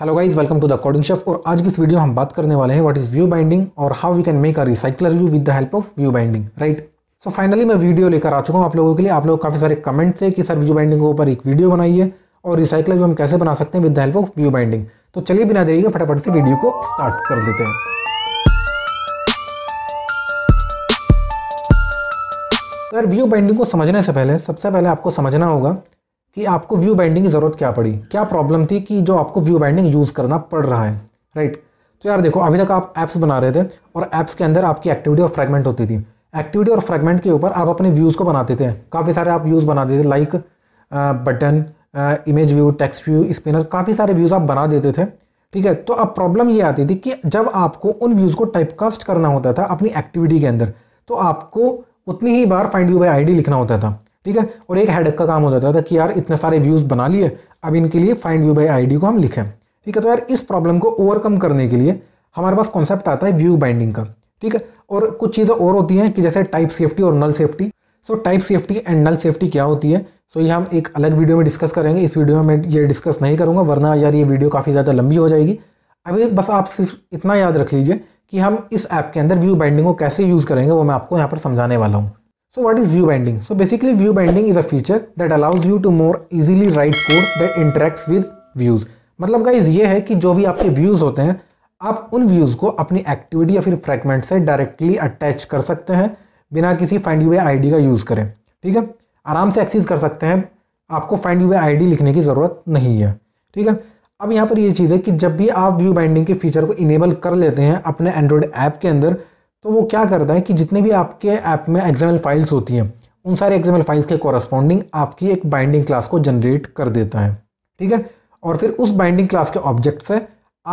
Hello guys welcome to the coding chef और आज की इस वीडियो हम बात करने वाले हैं व्हाट इज़ व्यू बाइंडिंग और how we can make a recycler view with the help of view binding right so finally मैं वीडियो लेकर आ चुका हूँ आप लोगों के लिए आप लोग काफ़ी सारे कमेंट्स है कि सर व्यू बाइंडिंग के ऊपर एक वीडियो बनाइए और रिसाइकलर व्यू हम कैसे बना सकते हैं with the help of view binding तो चलिए बिना देरी फटाफट से वीडियो को स्टार्ट कर देते हैं सर व्यू बाइंडिंग को समझने से पहले सबसे पहले आपको समझना होगा कि आपको व्यू बाइंडिंग की ज़रूरत क्या पड़ी क्या प्रॉब्लम थी कि जो आपको व्यू बाइंडिंग यूज़ करना पड़ रहा है राइट तो यार देखो अभी तक आप ऐप्स बना रहे थे और ऐप्स के अंदर आपकी एक्टिविटी और फ्रेगमेंट होती थी एक्टिविटी और फ्रेगमेंट के ऊपर आप अपने व्यूज़ को बनाते थे काफ़ी सारे आप व्यूज़ बनाते थे like button image view text view spinner काफ़ी सारे व्यूज़ आप बना देते थे ठीक है तो अब प्रॉब्लम ये आती थी कि जब आपको उन व्यूज़ को टाइपकास्ट करना होता था अपनी एक्टिविटी के अंदर तो आपको उतनी ही बार फाइंड यू बाई आई लिखना होता था ठीक है और एक हेडक का काम हो जाता था कि यार इतने सारे व्यूज़ बना लिए अब इनके लिए फाइंड व्यू बाई आई को हम लिखें ठीक है तो यार इस प्रॉब्लम को ओवरकम करने के लिए हमारे पास कॉन्सेप्ट आता है व्यू बाइंडिंग का ठीक है और कुछ चीज़ें और होती हैं कि जैसे टाइप सेफ्टी और null safety so type safety and null safety क्या होती है सो ये हम एक अलग वीडियो में डिस्कस करेंगे इस वीडियो में मैं ये डिस्कस नहीं करूँगा वरना यार ये वीडियो काफ़ी ज़्यादा लंबी हो जाएगी अभी बस आप सिर्फ इतना याद रख लीजिए कि हम इस ऐप के अंदर व्यू बाइंडिंग को कैसे यूज़ करेंगे वो मैं आपको यहाँ पर समझाने वाला हूँ So what is view binding? So basically view binding is a feature that allows you to more easily write code that interacts with views. मतलब गाइज ये है कि जो भी आपके व्यूज़ होते हैं आप उन व्यूज़ को अपनी एक्टिविटी या फिर फ्रेगमेंट से डायरेक्टली अटैच कर सकते हैं बिना किसी फाइंड यू आई का यूज़ करें ठीक है आराम से एक्सेस कर सकते हैं आपको फाइंड यू आई लिखने की ज़रूरत नहीं है ठीक है अब यहाँ पर ये चीज़ है कि जब भी आप व्यू बाइंडिंग के फीचर को इनेबल कर लेते हैं अपने एंड्रॉयड ऐप के अंदर तो वो क्या करता है कि जितने भी आपके ऐप में एग्जामल फाइल्स होती हैं उन सारे एग्जामल फाइल्स के कॉरस्पॉन्डिंग आपकी एक बाइंडिंग क्लास को जनरेट कर देता है ठीक है और फिर उस बाइंडिंग क्लास के ऑब्जेक्ट से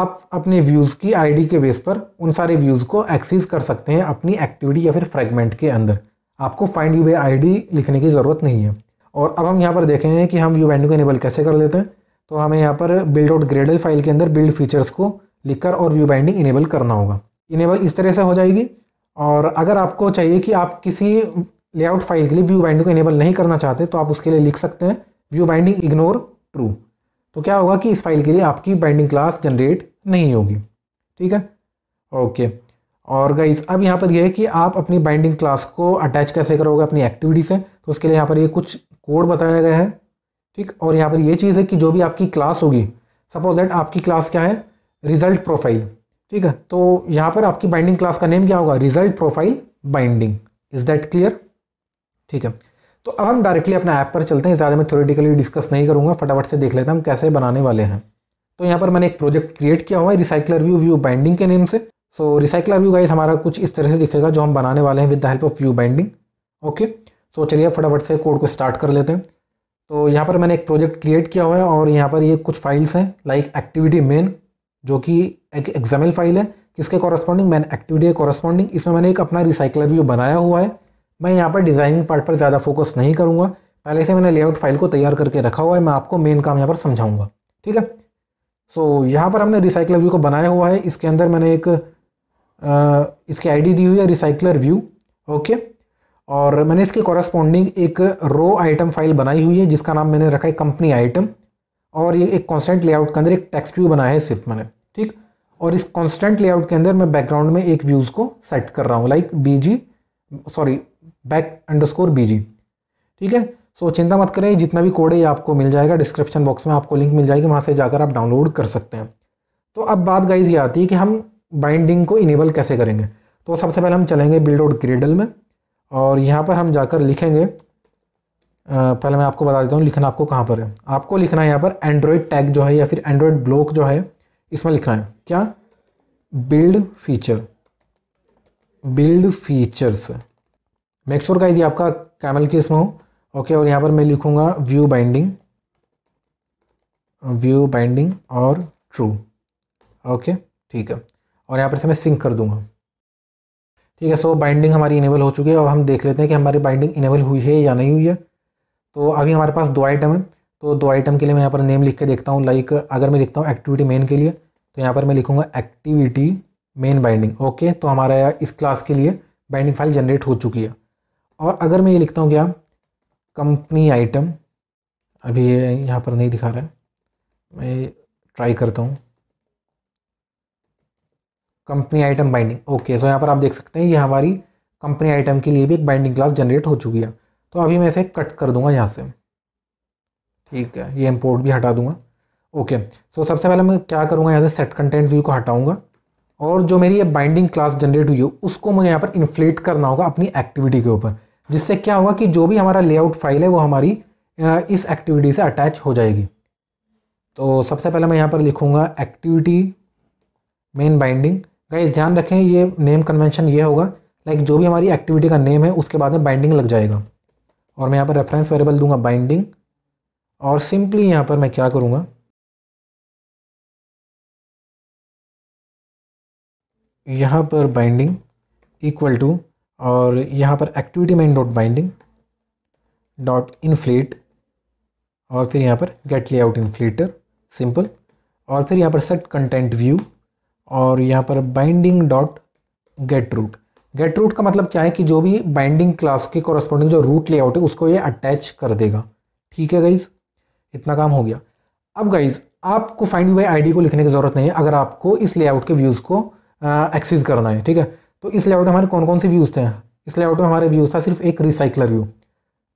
आप अपने व्यूज़ की आईडी के बेस पर उन सारे व्यूज़ को एक्सेस कर सकते हैं अपनी एक्टिविटी या फिर फ्रेगमेंट के अंदर आपको फाइंड यू आईडी लिखने की ज़रूरत नहीं है और अब हम यहाँ पर देखेंगे कि हम व्यू बाइंडिंग को इनेबल कैसे कर लेते हैं तो हमें यहाँ पर बिल्ड आउट ग्रेडल फाइल के अंदर बिल्ड फीचर्स को लिखकर और व्यू बाइंडिंग इनेबल करना होगा इनेबल इस तरह से हो जाएगी और अगर आपको चाहिए कि आप किसी लेआउट फाइल के लिए व्यू बाइंडिंग को इनेबल नहीं करना चाहते तो आप उसके लिए लिख सकते हैं व्यू बाइंडिंग इग्नोर ट्रू तो क्या होगा कि इस फाइल के लिए आपकी बाइंडिंग क्लास जनरेट नहीं होगी ठीक है ओके और गाइज अब यहाँ पर यह है कि आप अपनी बाइंडिंग क्लास को अटैच कैसे करोगे अपनी एक्टिविटी से तो उसके लिए यहाँ पर ये कुछ कोड बताया गया है ठीक और यहाँ पर ये चीज़ है कि जो भी आपकी क्लास होगी सपोज दैट आपकी क्लास क्या है रिजल्ट प्रोफाइल ठीक है तो यहाँ पर आपकी बाइंडिंग क्लास का नेम क्या होगा result profile binding is that clear ठीक है तो अब हम डायरेक्टली अपना ऐप पर चलते हैं ज़्यादा मैं थ्योरेटिकली डिस्कस नहीं करूंगा फटाफट से देख लेते हैं हम कैसे बनाने वाले हैं तो यहाँ पर मैंने एक प्रोजेक्ट क्रिएट किया हुआ है रिसाइकलर व्यू व्यू बाइंडिंग के नेम से सो रिसाइकलर व्यू गाइस हमारा कुछ इस तरह से दिखेगा जो हम बनाने वाले हैं with the help of view binding okay so चलिए फटाफट से कोड को स्टार्ट कर लेते हैं तो यहाँ पर मैंने एक प्रोजेक्ट क्रिएट किया हुआ है और यहाँ पर ये कुछ फाइल्स हैं लाइक एक्टिविटी मेन जो कि एक एग्जामल फाइल है किसके कॉरस्पॉन्डिंग मैंने एक्टिविटी के कॉरस्पॉन्डिंग इसमें मैंने एक अपना रिसाइकलर व्यू बनाया हुआ है मैं यहाँ पर डिज़ाइनिंग पार्ट पर ज़्यादा फोकस नहीं करूँगा पहले से मैंने लेआउट फाइल को तैयार करके रखा हुआ है मैं आपको मेन काम यहाँ पर समझाऊँगा ठीक है सो so, यहाँ पर हमने रिसाइकलर व्यू को बनाया हुआ है इसके अंदर मैंने एक आ, इसकी आईडी दी हुई है रिसाइकलर व्यू ओके और मैंने इसके कॉरस्पॉन्डिंग एक रो आइटम फाइल बनाई हुई है जिसका नाम मैंने रखा है कंपनी आइटम और ये एक कॉन्स्टेंट लेआउट के अंदर एक टेक्स्ट व्यू बनाया है सिर्फ मैंने ठीक और इस कॉन्स्टेंट लेआउट के अंदर मैं बैकग्राउंड में एक व्यूज़ को सेट कर रहा हूँ like B G sorry back underscore B G ठीक है सो so, चिंता मत करें जितना भी कोड है ये आपको मिल जाएगा डिस्क्रिप्शन बॉक्स में आपको लिंक मिल जाएगी वहाँ से जाकर आप डाउनलोड कर सकते हैं तो अब बात गाइज ये आती है कि हम बाइंडिंग को इनेबल कैसे करेंगे तो सबसे पहले हम चलेंगे बिल्ड आउट ग्रेडल में और यहाँ पर हम जाकर लिखेंगे पहले मैं आपको बता देता हूँ लिखना आपको कहाँ पर है आपको लिखना है यहाँ पर एंड्रॉयड टैग जो है या फिर एंड्रॉयड ब्लॉक जो है इसमें लिखना है क्या build feature build features make sure का यदि आपका कैमल केस में हो ओके और यहाँ पर मैं लिखूँगा व्यू बाइंडिंग व्यू बाइंडिंग और ट्रू ओके ठीक है और यहाँ पर से मैं सिंक कर दूँगा ठीक है सो बाइंडिंग हमारी इनेबल हो चुकी है और हम देख लेते हैं कि हमारी बाइंडिंग इनेबल हुई है या नहीं हुई है तो अभी हमारे पास दो आइटम है तो दो आइटम के लिए मैं यहाँ पर नेम लिख के देखता हूँ लाइक अगर मैं लिखता हूँ एक्टिविटी मेन के लिए तो यहाँ पर मैं लिखूँगा एक्टिविटी मेन बाइंडिंग ओके तो हमारा यहाँ इस क्लास के लिए बाइंडिंग फाइल जनरेट हो चुकी है और अगर मैं ये लिखता हूँ क्या कंपनी आइटम अभी ये यहाँ पर नहीं दिखा रहा है मैं ट्राई करता हूँ company item binding okay so यहाँ पर आप देख सकते हैं ये हमारी कंपनी आइटम के लिए भी एक बाइंडिंग क्लास जनरेट हो चुकी है तो अभी मैं इसे कट कर दूंगा यहाँ से ठीक है ये इम्पोर्ट भी हटा दूंगा ओके सो तो सबसे पहले मैं क्या करूँगा यहाँ से सेट कंटेंट व्यू को हटाऊंगा और जो मेरी ये बाइंडिंग क्लास जनरेट हुई है उसको मुझे यहाँ पर इन्फ्लेट करना होगा अपनी एक्टिविटी के ऊपर जिससे क्या होगा कि जो भी हमारा लेआउट फाइल है वो हमारी इस एक्टिविटी से अटैच हो जाएगी तो सबसे पहले मैं यहाँ पर लिखूँगा एक्टिविटी मेन बाइंडिंग गाइस ध्यान रखें ये नेम कन्वेंशन ये होगा लाइक जो भी हमारी एक्टिविटी का नेम है उसके बाद में बाइंडिंग लग जाएगा और मैं यहाँ पर रेफरेंस वेरेबल दूंगा बाइंडिंग और सिंपली यहाँ पर मैं क्या करूँगा यहाँ पर बाइंडिंग इक्वल टू और यहाँ पर activity main dot binding dot inflate और फिर यहाँ पर गेट लेआउट इनफ्लेटर सिंपल और फिर यहाँ पर सेट कंटेंट व्यू और यहाँ पर binding dot get root get root का मतलब क्या है कि जो भी बाइंडिंग क्लास के कॉरस्पॉन्डिंग जो रूट लेआउट है उसको ये अटैच कर देगा ठीक है गाइज़ इतना काम हो गया अब गाइज आपको फाइंड बाई आईडी को लिखने की ज़रूरत नहीं है अगर आपको इस लेआउट के व्यूज़ को एक्सेस करना है ठीक है तो इस लेआउट में हमारे कौन कौन से व्यूज़ थे इस लेआउट में हमारे व्यूज़ था सिर्फ एक रिसाइकलर व्यू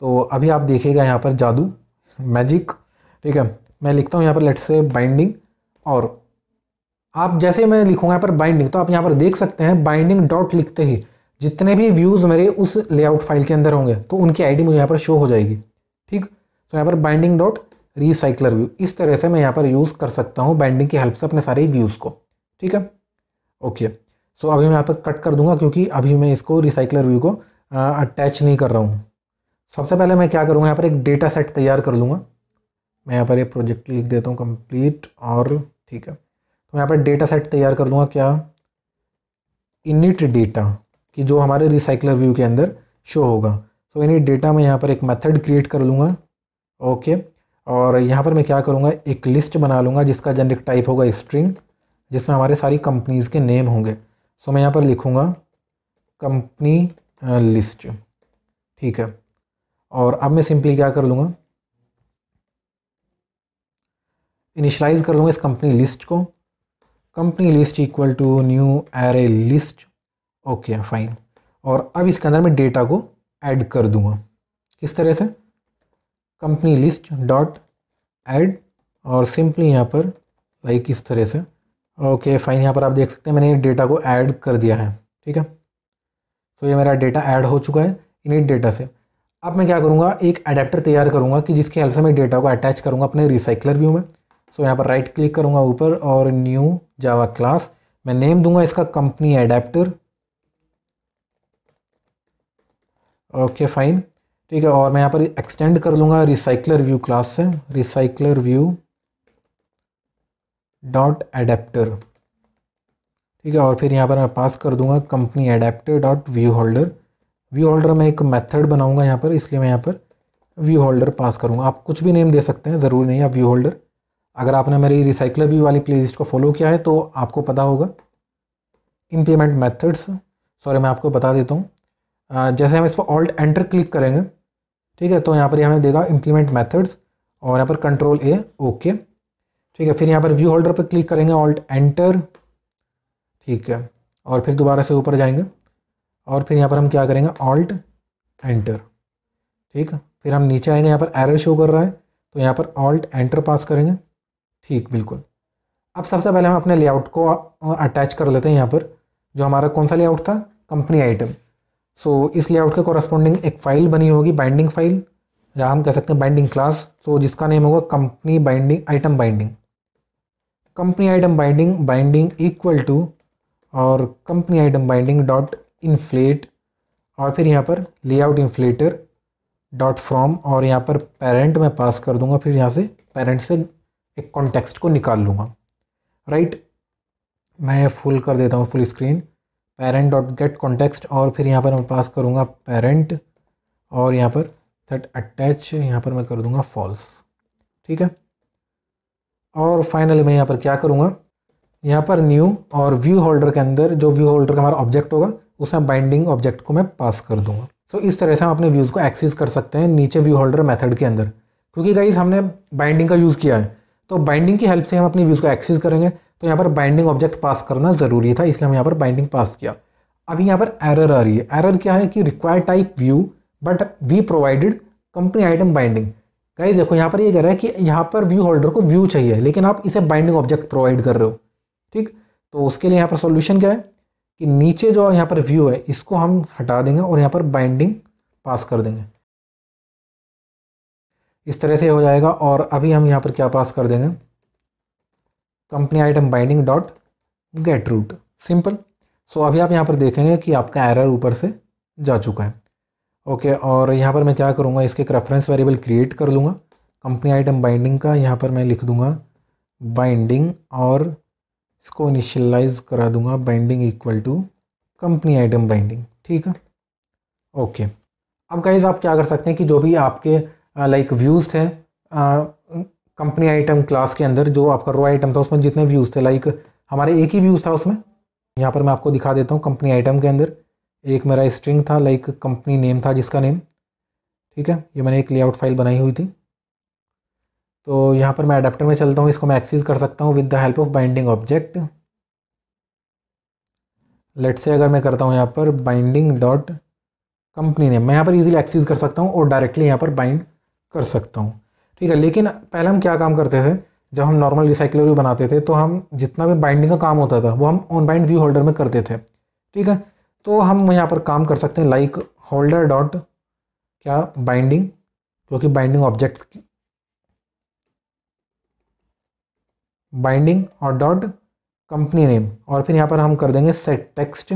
तो अभी आप देखिएगा यहाँ पर जादू मैजिक ठीक है मैं लिखता हूँ यहाँ पर लेट से बाइंडिंग और आप जैसे मैं लिखूँगा यहाँ पर बाइंडिंग तो आप यहाँ पर देख सकते हैं बाइंडिंग डॉट लिखते ही जितने भी व्यूज़ मेरे उस लेआउट फाइल के अंदर होंगे तो उनकी आईडी मुझे यहाँ पर शो हो जाएगी ठीक तो यहाँ पर बाइंडिंग डॉट रिसाइकलर व्यू इस तरह से मैं यहाँ पर यूज़ कर सकता हूँ बैंडिंग की हेल्प से अपने सारे व्यूज़ को ठीक है ओके सो अभी मैं यहाँ पर कट कर दूंगा क्योंकि अभी मैं इसको रिसाइकलर व्यू को अटैच नहीं कर रहा हूँ सबसे पहले मैं क्या करूँगा यहाँ पर एक डेटा सेट तैयार कर लूँगा मैं यहाँ पर एक प्रोजेक्ट लिख देता हूँ कंप्लीट और ठीक है तो यहाँ पर डेटा सेट तैयार कर लूँगा क्या इनिट डेटा कि जो हमारे रिसाइकलर व्यू के अंदर शो होगा सो इनिट डेटा में यहाँ पर एक मेथड क्रिएट कर लूँगा ओके और यहाँ पर मैं क्या करूँगा एक लिस्ट बना लूँगा जिसका जेनरिक टाइप होगा स्ट्रिंग जिसमें हमारे सारी कंपनीज़ के नेम होंगे सो मैं यहाँ पर लिखूँगा कंपनी लिस्ट ठीक है और अब मैं सिंपली क्या कर लूँगा इनिशलाइज कर लूँगा इस कंपनी लिस्ट को company list equal to new array list okay fine और अब इसके अंदर मैं डेटा को ऐड कर दूँगा किस तरह से कंपनी लिस्ट डॉट ऐड और सिंपली यहाँ पर लाइक इस तरह से ओके फाइन यहाँ पर आप देख सकते हैं मैंने डेटा को ऐड कर दिया है ठीक है तो ये मेरा डेटा ऐड हो चुका है इन डेटा से अब मैं क्या करूँगा एक अडेप्टर तैयार करूँगा कि जिसके हेल्प से मैं डेटा को अटैच करूँगा अपने रिसाइकलर व्यू में सो यहाँ पर राइट क्लिक करूँगा ऊपर और न्यू जावा क्लास मैं नेम दूंगा इसका कंपनी अडेप्टर ओके फाइन ठीक है और मैं यहाँ पर एक्सटेंड कर लूँगा रिसाइकलर व्यू क्लास से रिसाइकलर व्यू डॉट एडेप्टर ठीक है और फिर यहाँ पर मैं पास कर दूँगा company adapter dot view holder view holder में एक मेथड बनाऊँगा यहाँ पर इसलिए मैं यहाँ पर व्यू होल्डर पास करूँगा आप कुछ भी नेम दे सकते हैं ज़रूर नहीं आप व्यू होल्डर अगर आपने मेरी रिसाइकलर व्यू वाली प्ले को फॉलो किया है तो आपको पता होगा इम्प्लीमेंट मैथड्स सॉरी मैं आपको बता देता हूँ जैसे हम इस पर ऑल्ट एंटर क्लिक करेंगे ठीक है तो यहाँ पर हमें देगा इम्प्लीमेंट मैथड्स और यहाँ पर कंट्रोल ए ओके ठीक है फिर यहाँ पर व्यू होल्डर पर क्लिक करेंगे ऑल्ट एंटर ठीक है और फिर दोबारा से ऊपर जाएंगे और फिर यहाँ पर हम क्या करेंगे ऑल्ट एंटर ठीक है फिर हम नीचे आएंगे यहाँ पर एरर शो कर रहा है तो यहाँ पर ऑल्ट एंटर पास करेंगे ठीक बिल्कुल अब सबसे पहले हम अपने लेआउट को अटैच कर लेते हैं यहाँ पर जो हमारा कौन सा लेआउट था कंपनी आइटम सो so, इस लेआउट के कॉरस्पॉन्डिंग एक फ़ाइल बनी होगी बाइंडिंग फाइल या हम कह सकते हैं बाइंडिंग क्लास सो जिसका नेम होगा company binding item binding company item binding binding equal to और company item binding dot inflate और फिर यहाँ पर लेआउट इन्फ्लेटर डॉट फ्रॉम और यहाँ पर पेरेंट मैं पास कर दूंगा फिर यहाँ से पेरेंट से एक कॉन्टेक्स्ट को निकाल लूँगा राइट मैं फुल कर देता हूँ full screen parent dot get context और फिर यहाँ पर मैं पास करूँगा पेरेंट और यहाँ पर सेट अटैच यहाँ पर मैं कर दूँगा फॉल्स ठीक है और फाइनली मैं यहाँ पर क्या करूँगा यहाँ पर न्यू और व्यू होल्डर के अंदर जो व्यू होल्डर का हमारा ऑब्जेक्ट होगा उसमें बाइंडिंग ऑब्जेक्ट को मैं पास कर दूँगा तो इस तरह से हम अपने व्यूज़ को एक्सेस कर सकते हैं नीचे व्यू होल्डर मेथड के अंदर क्योंकि गाइज हमने बाइंडिंग का यूज़ किया है तो बाइंडिंग की हेल्प से हम अपने व्यूज़ को एक्सेस करेंगे तो यहाँ पर बाइंडिंग ऑब्जेक्ट पास करना ज़रूरी था इसलिए हम यहाँ पर बाइंडिंग पास किया अभी यहाँ पर एरर आ रही है एरर क्या है कि require type view but we provided company item binding guys देखो यहाँ पर ये यह कह रहा है कि यहाँ पर व्यू होल्डर को व्यू चाहिए लेकिन आप इसे बाइंडिंग ऑब्जेक्ट प्रोवाइड कर रहे हो ठीक तो उसके लिए यहाँ पर सॉल्यूशन क्या है कि नीचे जो यहाँ पर व्यू है इसको हम हटा देंगे और यहाँ पर बाइंडिंग पास कर देंगे इस तरह से हो जाएगा और अभी हम यहाँ पर क्या पास कर देंगे company item binding dot get root simple so अभी आप यहाँ पर देखेंगे कि आपका एरर ऊपर से जा चुका है ओके okay, और यहाँ पर मैं क्या करूँगा इसके एक रेफरेंस वेरिएबल क्रिएट कर लूँगा कंपनी आइटम बाइंडिंग का यहाँ पर मैं लिख दूँगा बाइंडिंग और इसको इनिशियलाइज करा दूँगा binding equal to company item binding ठीक है ओके okay. अब गाइज आप क्या कर सकते हैं कि जो भी आपके लाइक व्यूज़ थे कंपनी आइटम क्लास के अंदर जो आपका रो आइटम था उसमें जितने व्यूज़ थे लाइक हमारे एक ही व्यूज़ था उसमें यहाँ पर मैं आपको दिखा देता हूँ कंपनी आइटम के अंदर एक मेरा स्ट्रिंग था लाइक कंपनी नेम था जिसका नेम ठीक है ये मैंने एक लेआउट फाइल बनाई हुई थी तो यहाँ पर मैं अडेप्टर में चलता हूँ इसको मैं एक्सेस कर सकता हूँ with the help of binding object let से अगर मैं करता हूँ यहाँ पर बाइंडिंग डॉट कंपनी नेम मैं यहाँ पर इजीली एक्सेस कर सकता हूँ और डायरेक्टली यहाँ पर बाइंड कर सकता हूँ ठीक है लेकिन पहले हम क्या काम करते थे जब हम नॉर्मल रिसाइकलर भी बनाते थे तो हम जितना भी बाइंडिंग का काम होता था वो हम ऑन बाइंड व्यू होल्डर में करते थे ठीक है तो हम यहाँ पर काम कर सकते हैं लाइक होल्डर डॉट क्या बाइंडिंग जो कि बाइंडिंग ऑब्जेक्ट बाइंडिंग और डॉट कंपनी नेम और फिर यहाँ पर हम कर देंगे सेट टेक्स्ट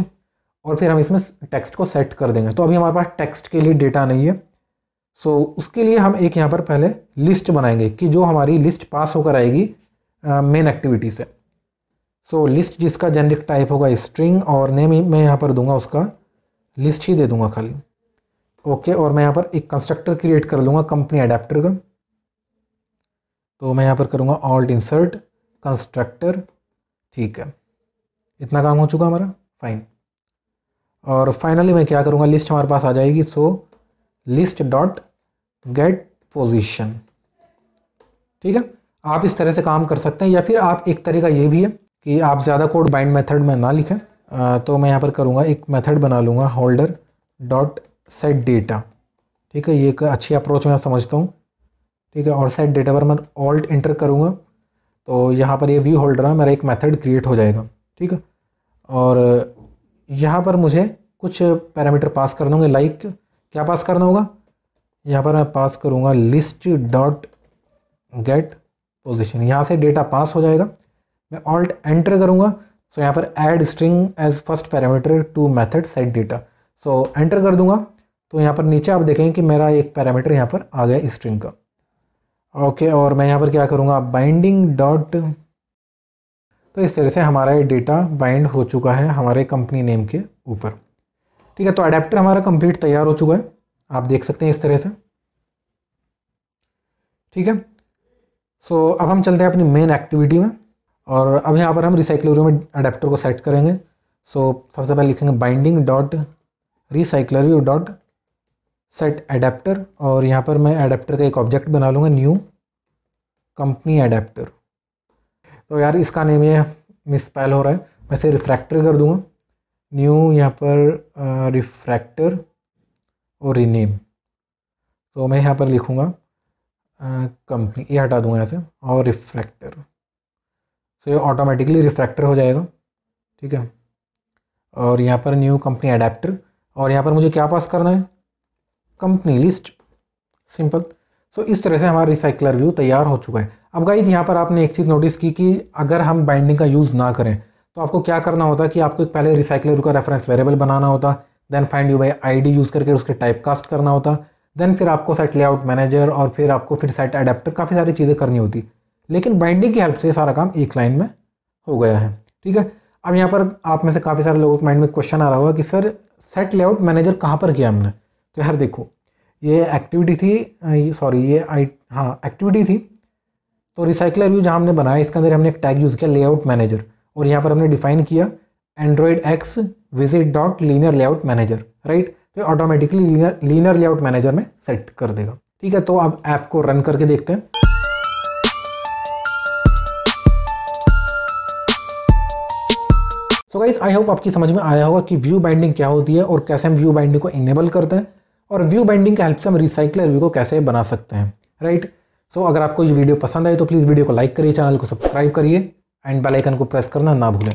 और फिर हम इसमें टेक्स्ट को सेट कर देंगे तो अभी हमारे पास टेक्स्ट के लिए डेटा नहीं है सो so, उसके लिए हम एक यहाँ पर पहले लिस्ट बनाएंगे कि जो हमारी लिस्ट पास होकर आएगी मेन एक्टिविटी से सो लिस्ट जिसका जेनरिक टाइप होगा स्ट्रिंग और नेम मैं यहाँ पर दूंगा उसका लिस्ट ही दे दूंगा खाली ओके okay, और मैं यहाँ पर एक कंस्ट्रक्टर क्रिएट कर लूँगा कंपनी अडेप्टर का तो मैं यहाँ पर करूँगा ऑल्ट इंसर्ट कंस्ट्रक्टर ठीक है इतना काम हो चुका हमारा फाइन और फाइनली मैं क्या करूँगा लिस्ट हमारे पास आ जाएगी so list dot get position ठीक है आप इस तरह से काम कर सकते हैं या फिर आप एक तरीका ये भी है कि आप ज़्यादा कोड बाइंड मेथड में ना लिखें तो मैं यहाँ पर करूँगा एक मेथड बना लूँगा होल्डर डॉट सेट डेटा ठीक है ये एक अच्छी अप्रोच मैं समझता हूँ ठीक है और सेट डेटा पर मैं ऑल्ट इंटर करूँगा तो यहाँ पर ये व्यू होल्डर है मेरा एक मेथड क्रिएट हो जाएगा ठीक है और यहाँ पर मुझे कुछ पैरामीटर पास करना होंगे लाइक क्या पास करना होगा यहाँ पर मैं पास करूँगा लिस्ट डॉट गेट पोजिशन यहाँ से डेटा पास हो जाएगा मैं ऑल्ट एंटर करूँगा सो यहाँ पर add string as first parameter to method set data so enter कर दूँगा तो यहाँ पर नीचे आप देखेंगे कि मेरा एक पैरामीटर यहाँ पर आ गया स्ट्रिंग का ओके okay, और मैं यहाँ पर क्या करूँगा बाइंडिंग डॉट तो इस तरह से हमारा ये डेटा बाइंड हो चुका है हमारे कंपनी नेम के ऊपर ठीक है तो अडेप्टर हमारा कंप्लीट तैयार हो चुका है आप देख सकते हैं इस तरह से ठीक है सो so, अब हम चलते हैं अपनी मेन एक्टिविटी में और अब यहाँ पर हम रिसाइकलर में अडेप्टर को सेट करेंगे सो so, सबसे पहले लिखेंगे binding dot recycler view dot set adapter और यहाँ पर मैं अडेप्टर का एक ऑब्जेक्ट बना लूँगा न्यू कंपनी अडेप्टर तो यार इसका नेम ये मिसपैल हो रहा है मैं इसे रिफ्रैक्टर कर दूँगा न्यू यहाँ पर रिफ्रैक्टर uh, और रीनेम तो मैं यहाँ पर लिखूँगा कंपनी ये हटा दूँगा यहाँ से और रिफ्रैक्टर तो ये ऑटोमेटिकली रिफ्रैक्टर हो जाएगा ठीक है और यहाँ पर न्यू कंपनी अडेप्टर और यहाँ पर मुझे क्या पास करना है कंपनी लिस्ट सिंपल सो इस तरह से हमारा रिसाइकलर व्यू तैयार हो चुका है अब गाइज यहाँ पर आपने एक चीज़ नोटिस की कि अगर हम बाइंडिंग का यूज़ ना करें तो आपको क्या करना होता कि आपको एक पहले रिसाइकलर का रेफरेंस वेरिएबल बनाना होता then find view by ID use करके उसके टाइप कास्ट करना होता देन फिर आपको सेट लेआउट मैनेजर और फिर आपको फिर सेट अडेप्टर काफ़ी सारी चीज़ें करनी होती लेकिन बाइंडिंग की हेल्प से सारा काम एक लाइन में हो गया है ठीक है अब यहाँ पर आप में से काफ़ी सारे लोगों के माइंड में क्वेश्चन आ रहा होगा कि सर सेट लेआउट मैनेजर कहाँ पर किया हमने तो यार देखो ये एक्टिविटी थी सॉरी ये आई हाँ एक्टिविटी थी तो रिसाइकलर व्यू जहाँ हमने बनाया इसके अंदर हमने एक टैग यूज़ किया लेआउट मैनेजर और यहाँ पर हमने डिफाइन किया एंड्रॉइड एक्स विजिट dot linear layout manager right तो ऑटोमेटिकली लीनर लेआउट मैनेजर में सेट कर देगा ठीक है तो अब ऐप को रन करके देखते हैं तो गाइज आई होप आपकी समझ में आया होगा कि व्यू बाइंडिंग क्या होती है और कैसे हम व्यू बाइंडिंग को इनेबल करते हैं और व्यू बाइंडिंग के हेल्प से हम रिसाइकलर व्यू को कैसे बना सकते हैं राइट right? सो so, अगर आपको ये वीडियो पसंद आए तो प्लीज़ वीडियो को लाइक करिए चैनल को सब्सक्राइब करिए एंड बेलाइकन को प्रेस करना ना भूलें